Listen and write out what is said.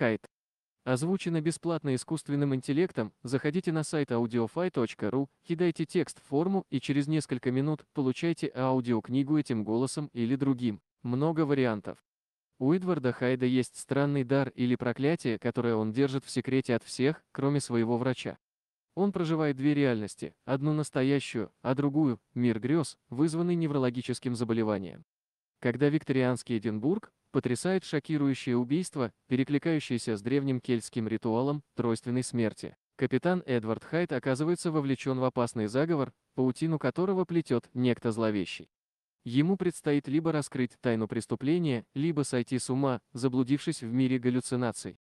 Хайт. Озвучено бесплатно искусственным интеллектом, заходите на сайт audiofy.ru, кидайте текст в форму и через несколько минут получайте аудиокнигу этим голосом или другим. Много вариантов. У Эдварда Хайда есть странный дар или проклятие, которое он держит в секрете от всех, кроме своего врача. Он проживает две реальности, одну настоящую, а другую – мир грез, вызванный неврологическим заболеванием. Когда викторианский Эдинбург, потрясает шокирующее убийство, перекликающееся с древним кельтским ритуалом тройственной смерти. Капитан Эдвард Хайт оказывается вовлечен в опасный заговор, паутину которого плетет некто зловещий. Ему предстоит либо раскрыть тайну преступления, либо сойти с ума, заблудившись в мире галлюцинаций.